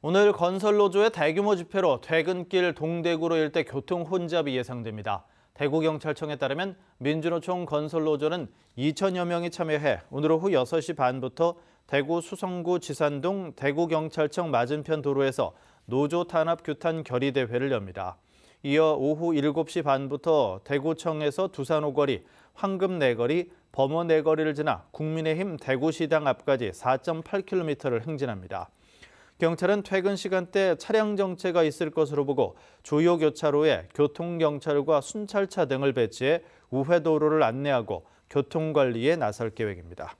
오늘 건설노조의 대규모 집회로 퇴근길 동대구로 일대 교통 혼잡이 예상됩니다. 대구경찰청에 따르면 민주노총 건설노조는 2천여 명이 참여해 오늘 오후 6시 반부터 대구 수성구 지산동 대구경찰청 맞은편 도로에서 노조 탄압 규탄 결의대회를 엽니다. 이어 오후 7시 반부터 대구청에서 두산오거리, 황금내거리, 범어내거리를 지나 국민의힘 대구시당 앞까지 4.8km를 행진합니다. 경찰은 퇴근 시간대 차량 정체가 있을 것으로 보고 주요 교차로에 교통경찰과 순찰차 등을 배치해 우회도로를 안내하고 교통관리에 나설 계획입니다.